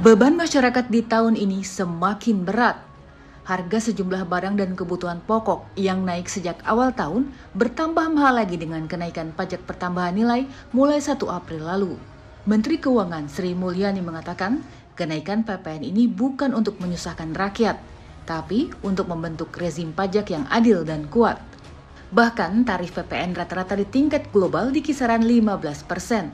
Beban masyarakat di tahun ini semakin berat. Harga sejumlah barang dan kebutuhan pokok yang naik sejak awal tahun bertambah mahal lagi dengan kenaikan pajak pertambahan nilai mulai 1 April lalu. Menteri Keuangan Sri Mulyani mengatakan, kenaikan PPN ini bukan untuk menyusahkan rakyat, tapi untuk membentuk rezim pajak yang adil dan kuat. Bahkan tarif PPN rata-rata di tingkat global di kisaran 15 persen.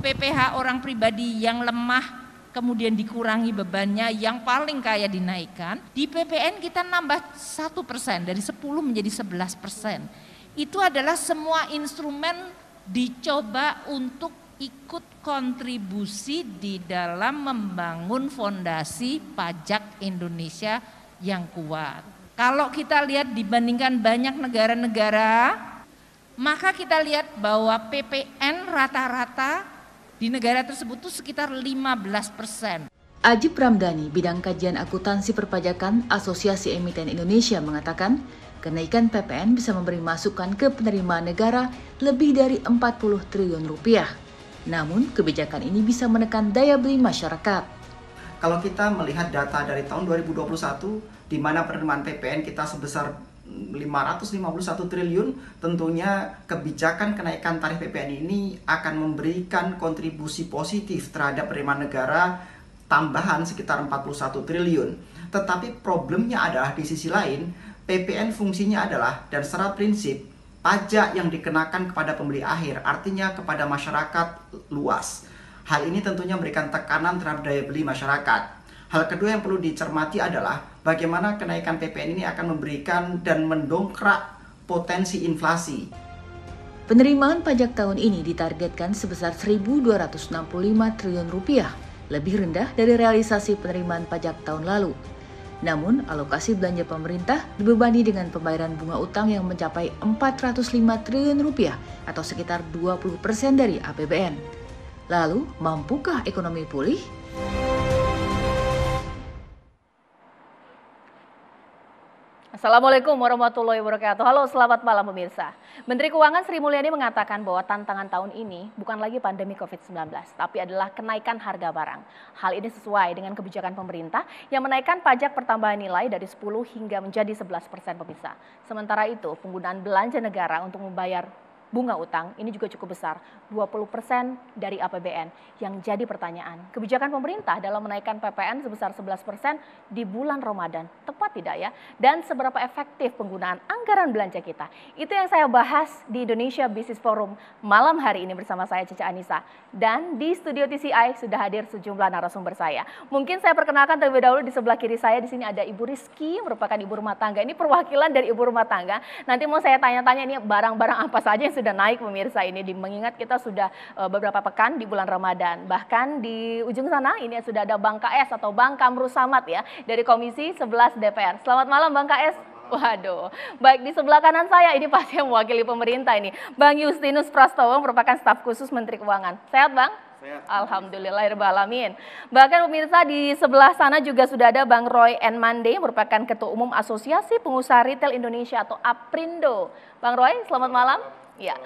PPH orang pribadi yang lemah kemudian dikurangi bebannya yang paling kaya dinaikkan. Di PPN kita nambah satu persen dari 10 menjadi 11 persen. Itu adalah semua instrumen dicoba untuk ikut kontribusi di dalam membangun fondasi pajak Indonesia yang kuat. Kalau kita lihat dibandingkan banyak negara-negara, maka kita lihat bahwa PPN rata-rata di negara tersebut itu sekitar 15 persen. Ajib Ramdhani, Bidang Kajian Akuntansi Perpajakan Asosiasi Emiten Indonesia mengatakan, kenaikan PPN bisa memberi masukan ke penerimaan negara lebih dari 40 triliun rupiah. Namun, kebijakan ini bisa menekan daya beli masyarakat. Kalau kita melihat data dari tahun 2021, di mana penerimaan PPN kita sebesar 551 triliun tentunya kebijakan kenaikan tarif PPN ini akan memberikan kontribusi positif terhadap penerimaan negara tambahan sekitar 41 triliun. Tetapi problemnya adalah di sisi lain PPN fungsinya adalah dan secara prinsip pajak yang dikenakan kepada pembeli akhir artinya kepada masyarakat luas. Hal ini tentunya memberikan tekanan terhadap daya beli masyarakat. Hal kedua yang perlu dicermati adalah bagaimana kenaikan PPN ini akan memberikan dan mendongkrak potensi inflasi. Penerimaan pajak tahun ini ditargetkan sebesar 1.265 triliun rupiah, lebih rendah dari realisasi penerimaan pajak tahun lalu. Namun, alokasi belanja pemerintah dibebani dengan pembayaran bunga utang yang mencapai 405 triliun rupiah atau sekitar 20 persen dari APBN. Lalu, mampukah ekonomi pulih? Assalamualaikum warahmatullahi wabarakatuh. Halo, selamat malam pemirsa. Menteri Keuangan Sri Mulyani mengatakan bahwa tantangan tahun ini bukan lagi pandemi COVID-19, tapi adalah kenaikan harga barang. Hal ini sesuai dengan kebijakan pemerintah yang menaikkan pajak pertambahan nilai dari 10 hingga menjadi 11 persen pemirsa. Sementara itu, penggunaan belanja negara untuk membayar bunga utang ini juga cukup besar, 20% dari APBN. Yang jadi pertanyaan, kebijakan pemerintah dalam menaikkan PPN sebesar 11% di bulan Ramadan, tepat tidak ya? Dan seberapa efektif penggunaan anggaran belanja kita? Itu yang saya bahas di Indonesia Business Forum malam hari ini bersama saya Cece Anissa. Dan di studio TCI sudah hadir sejumlah narasumber saya. Mungkin saya perkenalkan terlebih dahulu di sebelah kiri saya di sini ada Ibu Rizky, merupakan ibu rumah tangga. Ini perwakilan dari ibu rumah tangga. Nanti mau saya tanya-tanya ini barang-barang apa saja yang sudah naik pemirsa ini di, mengingat kita sudah uh, beberapa pekan di bulan Ramadan. Bahkan di ujung sana ini sudah ada Bang KS atau Bang Kamru Samad ya dari Komisi 11 DPR. Selamat malam Bang KS. Waduh, baik di sebelah kanan saya ini pasti yang mewakili pemerintah ini. Bang Justinus Prastowo merupakan staf khusus Menteri Keuangan. Sehat Bang? Alhamdulillah, alamin. Bahkan pemirsa di sebelah sana juga sudah ada Bang Roy N. Mande, merupakan Ketua Umum Asosiasi Pengusaha Retail Indonesia atau APRINDO. Bang Roy, selamat malam. Ya.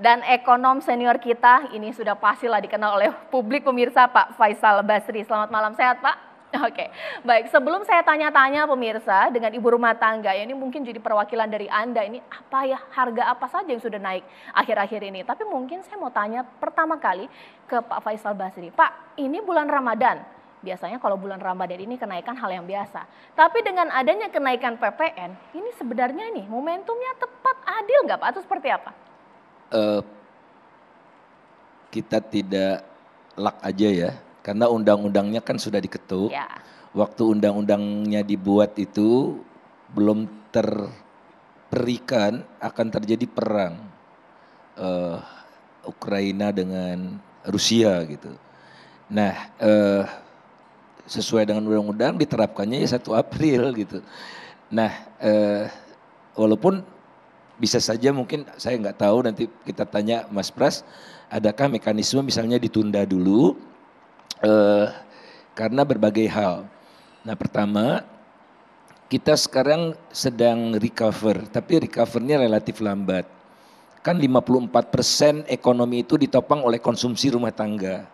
Dan ekonom senior kita ini sudah pastilah dikenal oleh publik pemirsa Pak Faisal Basri. Selamat malam, sehat Pak? Oke, baik. Sebelum saya tanya-tanya pemirsa dengan ibu rumah tangga, ya, ini mungkin jadi perwakilan dari Anda, ini apa ya harga apa saja yang sudah naik akhir-akhir ini. Tapi mungkin saya mau tanya pertama kali ke Pak Faisal Basri. Pak, ini bulan Ramadan, Biasanya kalau bulan Ramadan ini kenaikan hal yang biasa. Tapi dengan adanya kenaikan PPN, ini sebenarnya nih momentumnya tepat adil nggak Pak? Atau seperti apa? Uh, kita tidak lak aja ya, karena undang-undangnya kan sudah diketuk. Ya. Waktu undang-undangnya dibuat itu belum terperikan akan terjadi perang uh, Ukraina dengan Rusia gitu. Nah. eh, sesuai dengan undang-undang diterapkannya ya 1 April gitu. Nah, eh, walaupun bisa saja mungkin saya nggak tahu nanti kita tanya Mas Pras, adakah mekanisme misalnya ditunda dulu eh, karena berbagai hal. Nah, pertama kita sekarang sedang recover, tapi recovernya relatif lambat. Kan 54% persen ekonomi itu ditopang oleh konsumsi rumah tangga.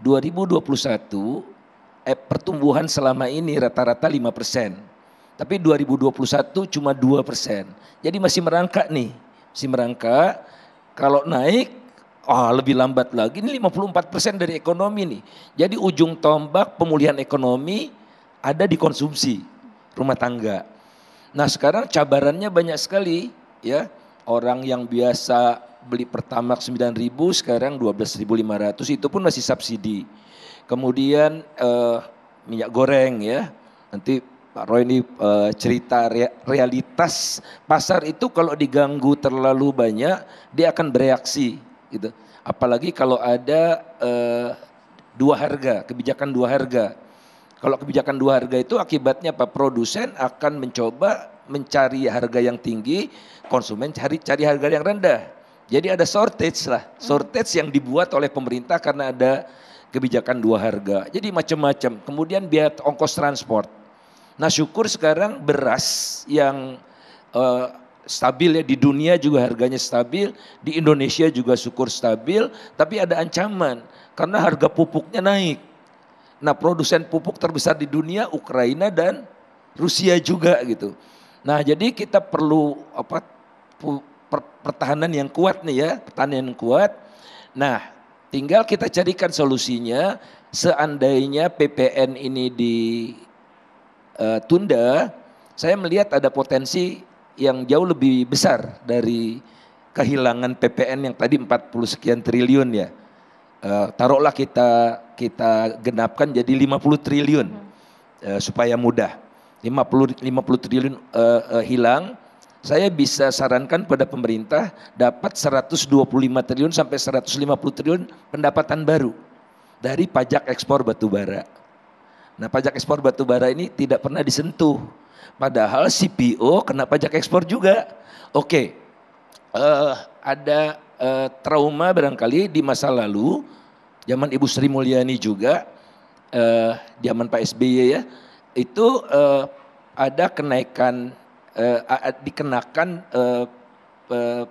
2021 eh, pertumbuhan selama ini rata-rata 5 persen. Tapi 2021 cuma 2 persen. Jadi masih merangkak nih. Masih merangkak. Kalau naik, oh lebih lambat lagi. Ini 54 persen dari ekonomi nih. Jadi ujung tombak pemulihan ekonomi ada di konsumsi rumah tangga. Nah sekarang cabarannya banyak sekali ya. Orang yang biasa beli Pertamax 9.000 sekarang 12.500 itu pun masih subsidi. Kemudian uh, minyak goreng ya. Nanti Pak Roy ini uh, cerita realitas pasar itu kalau diganggu terlalu banyak dia akan bereaksi gitu. Apalagi kalau ada uh, dua harga, kebijakan dua harga. Kalau kebijakan dua harga itu akibatnya pak Produsen akan mencoba mencari harga yang tinggi, konsumen cari cari harga yang rendah. Jadi ada shortage lah, hmm. shortage yang dibuat oleh pemerintah karena ada kebijakan dua harga. Jadi macam-macam. Kemudian biar ongkos transport. Nah syukur sekarang beras yang uh, stabil ya di dunia juga harganya stabil, di Indonesia juga syukur stabil, tapi ada ancaman karena harga pupuknya naik. Nah produsen pupuk terbesar di dunia Ukraina dan Rusia juga gitu. Nah jadi kita perlu apa pertahanan yang kuat nih ya, pertahanan yang kuat. Nah Tinggal kita carikan solusinya seandainya PPN ini ditunda, e, saya melihat ada potensi yang jauh lebih besar dari kehilangan PPN yang tadi 40 sekian triliun ya. E, taruhlah kita kita genapkan jadi 50 triliun hmm. e, supaya mudah. 50 50 triliun uh, uh, hilang saya bisa sarankan pada pemerintah dapat 125 triliun sampai 150 triliun pendapatan baru dari pajak ekspor batu bara. Nah, pajak ekspor batu bara ini tidak pernah disentuh. Padahal CPO kena pajak ekspor juga. Oke. Uh, ada uh, trauma barangkali di masa lalu zaman Ibu Sri Mulyani juga eh, zaman Pak SBY ya itu uh, ada kenaikan uh, dikenakan uh, uh,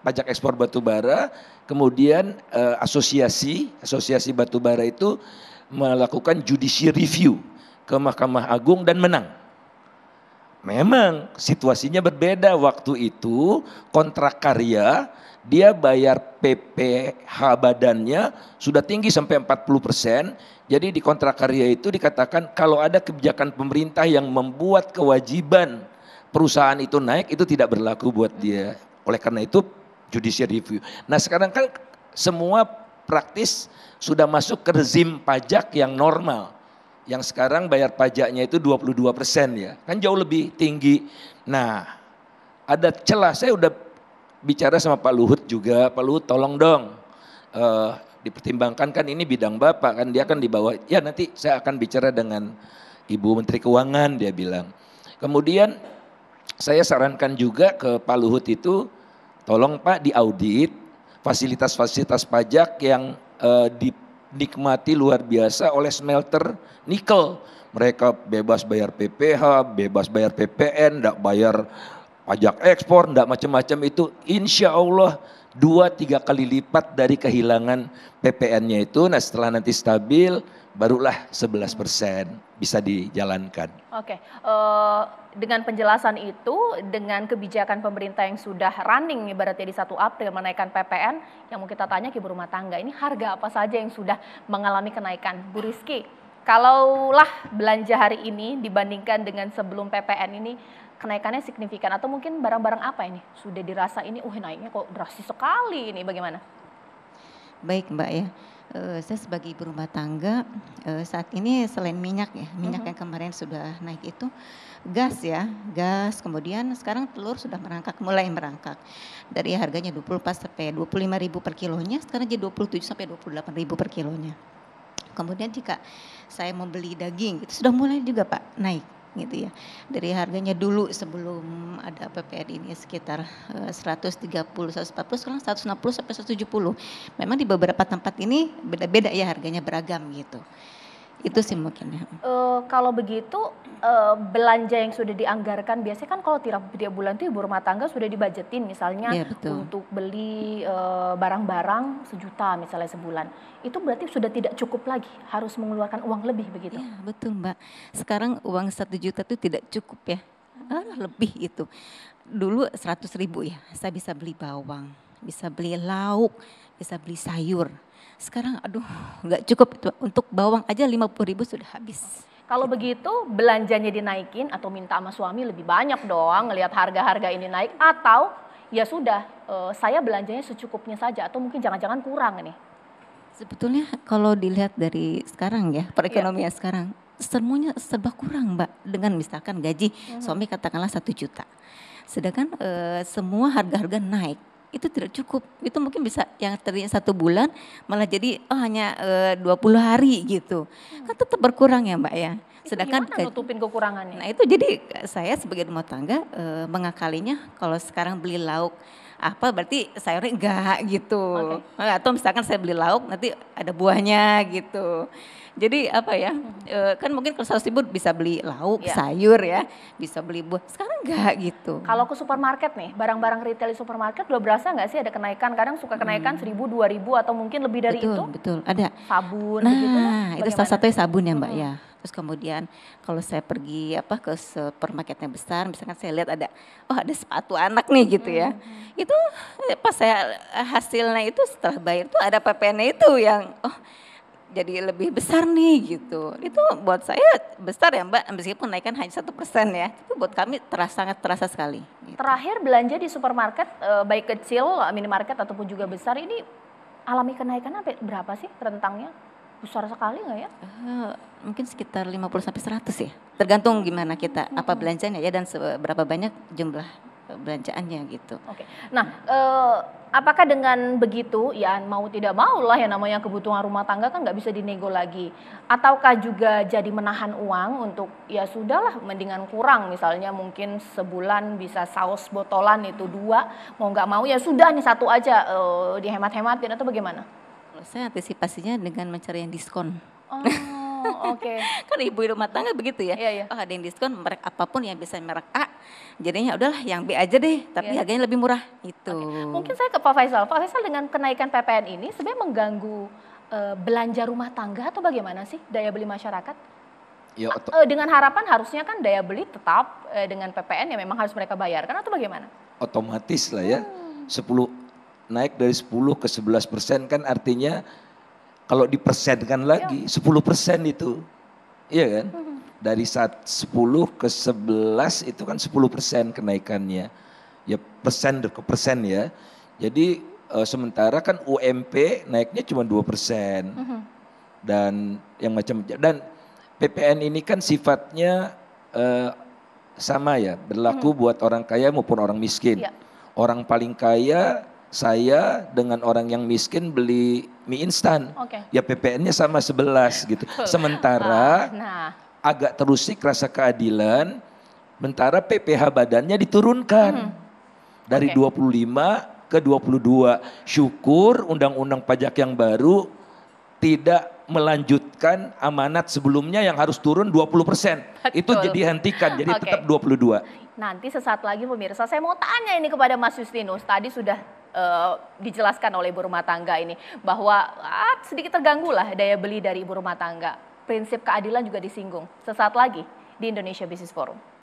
pajak ekspor batubara, kemudian uh, asosiasi asosiasi batu itu melakukan judicial review ke Mahkamah Agung dan menang. Memang situasinya berbeda waktu itu kontrak karya dia bayar PPH badannya sudah tinggi sampai 40 persen. Jadi di kontrak karya itu dikatakan kalau ada kebijakan pemerintah yang membuat kewajiban perusahaan itu naik itu tidak berlaku buat dia. Oleh karena itu judicial review. Nah sekarang kan semua praktis sudah masuk ke rezim pajak yang normal. Yang sekarang bayar pajaknya itu 22 persen ya. Kan jauh lebih tinggi. Nah ada celah, saya udah bicara sama Pak Luhut juga. Pak Luhut tolong dong uh, dipertimbangkan kan ini bidang Bapak kan dia kan dibawa. Ya nanti saya akan bicara dengan Ibu Menteri Keuangan dia bilang. Kemudian saya sarankan juga ke Pak Luhut itu, tolong Pak diaudit fasilitas-fasilitas pajak yang eh, dinikmati luar biasa oleh smelter nikel. Mereka bebas bayar PPH, bebas bayar PPN, tidak bayar pajak ekspor, tidak macam-macam itu. Insya Allah dua tiga kali lipat dari kehilangan PPN-nya itu. Nah setelah nanti stabil, barulah 11 persen bisa dijalankan. Oke, uh, dengan penjelasan itu, dengan kebijakan pemerintah yang sudah running ibaratnya di 1 April menaikkan PPN, yang mau kita tanya ke ibu rumah tangga, ini harga apa saja yang sudah mengalami kenaikan? Bu Rizky, kalaulah belanja hari ini dibandingkan dengan sebelum PPN ini, kenaikannya signifikan atau mungkin barang-barang apa ini sudah dirasa ini uh naiknya kok drastis sekali ini bagaimana? Baik Mbak ya. Uh, saya sebagai ibu rumah tangga uh, saat ini selain minyak ya, minyak mhm. yang kemarin sudah naik itu gas ya, gas. Kemudian sekarang telur sudah merangkak, mulai merangkak. Dari harganya 24 sampai 25 ribu per kilonya, sekarang jadi 27 sampai 28 ribu per kilonya. Kemudian jika saya membeli daging, itu sudah mulai juga Pak naik gitu ya. Dari harganya dulu sebelum ada PPN ini sekitar 130 eh, 140 sekarang 160 sampai 170. Memang di beberapa tempat ini beda-beda ya harganya beragam gitu. Itu sih mungkin ya. E, kalau begitu e, belanja yang sudah dianggarkan biasanya kan kalau tiap tiap bulan tuh ibu rumah tangga sudah dibajetin misalnya ya, untuk beli eh, barang-barang e, sejuta misalnya sebulan. Itu berarti sudah tidak cukup lagi, harus mengeluarkan uang lebih begitu. Ya, betul, Mbak. Sekarang uang satu juta itu tidak cukup ya. Ah, lebih itu. Dulu seratus ribu ya, saya bisa beli bawang, bisa beli lauk, bisa beli sayur sekarang aduh nggak cukup untuk bawang aja lima puluh ribu sudah habis. Kalau begitu belanjanya dinaikin atau minta sama suami lebih banyak doang ngelihat harga-harga ini naik atau ya sudah eh, saya belanjanya secukupnya saja atau mungkin jangan-jangan kurang nih. Sebetulnya kalau dilihat dari sekarang ya perekonomian yeah. sekarang semuanya serba kurang mbak dengan misalkan gaji mm -hmm. suami katakanlah satu juta sedangkan e, semua harga-harga naik itu tidak cukup. Itu mungkin bisa yang tadinya satu bulan malah jadi oh, hanya eh, dua puluh hari gitu. Kan tetap berkurang ya Mbak ya. Sedangkan ke, nutupin kekurangannya? Nah itu jadi eh, saya sebagai rumah tangga e, mengakalinya kalau sekarang beli lauk apa berarti sayurnya enggak gitu. Okay. Atau misalkan saya beli lauk nanti ada buahnya gitu. Jadi apa ya? Eh, kan mungkin kalau seratus ribu bisa beli lauk, ya. sayur ya, bisa beli buah. Sekarang enggak gitu. Kalau ke supermarket nih, barang-barang retail di supermarket udah berasa enggak sih ada kenaikan? Kadang suka kenaikan hmm. seribu, dua ribu atau mungkin lebih dari betul, itu. Betul, ada. Sabun. Nah, gitu, itu salah satunya sabun ya Mbak hmm. ya. Terus kemudian kalau saya pergi apa ke supermarket yang besar, misalkan saya lihat ada oh ada sepatu anak nih gitu ya. Hmm. hmm. Itu eh, pas saya eh, hasilnya itu setelah bayar itu ada PPN itu yang oh jadi lebih besar nih gitu. Itu buat saya besar ya Mbak, meskipun naikkan hanya satu persen ya, itu buat kami terasa sangat terasa sekali. Gitu. Terakhir belanja di supermarket eh, baik kecil, minimarket ataupun juga besar ini alami kenaikan sampai berapa sih rentangnya? Besar sekali nggak ya? Uh, mungkin sekitar 50 sampai 100 ya. Tergantung gimana kita apa belanjanya ya dan seberapa banyak jumlah belanjaannya gitu. Oke. Nah, eh, apakah dengan begitu ya mau tidak mau lah yang namanya kebutuhan rumah tangga kan nggak bisa dinego lagi. Ataukah juga jadi menahan uang untuk ya sudahlah mendingan kurang misalnya mungkin sebulan bisa saus botolan itu dua mau nggak mau ya sudah nih satu aja eh, dihemat-hematin atau bagaimana? Saya antisipasinya dengan mencari yang diskon. Oh. Oh, oke. Okay. kan ibu rumah tangga begitu ya. Yeah, yeah. Oh ada yang diskon merek apapun yang bisa merek A. Jadinya ya udahlah yang B aja deh, tapi yeah. harganya lebih murah. Itu. Okay. Mungkin saya ke Pak Faisal. Pak Faisal dengan kenaikan PPN ini sebenarnya mengganggu uh, belanja rumah tangga atau bagaimana sih daya beli masyarakat? Ya, atau, eh, dengan harapan harusnya kan daya beli tetap uh, dengan PPN yang memang harus mereka bayarkan atau bagaimana? Otomatis lah ya. Hmm. 10 naik dari 10 ke 11 persen kan artinya kalau dipersenkan iya. lagi, ya. persen itu. Iya kan? Dari saat 10 ke sebelas itu kan sepuluh persen kenaikannya. Ya persen ke persen ya. Jadi e, sementara kan UMP naiknya cuma dua persen. Dan yang macam, dan PPN ini kan sifatnya e, sama ya. Berlaku uh -huh. buat orang kaya maupun orang miskin. Yeah. Orang paling kaya saya dengan orang yang miskin beli mie instan. Okay. Ya PPN-nya sama 11 gitu. Sementara nah. agak terusik rasa keadilan, Sementara PPH badannya diturunkan. Hmm. Dari okay. 25 ke 22. Syukur undang-undang pajak yang baru tidak melanjutkan amanat sebelumnya yang harus turun 20 persen. Itu jadi hentikan, jadi okay. tetap 22. Nanti sesaat lagi pemirsa, saya mau tanya ini kepada Mas Justinus. Tadi sudah uh, dijelaskan oleh ibu rumah tangga ini bahwa ah, sedikit terganggu lah daya beli dari ibu rumah tangga. Prinsip keadilan juga disinggung. Sesaat lagi di Indonesia Business Forum.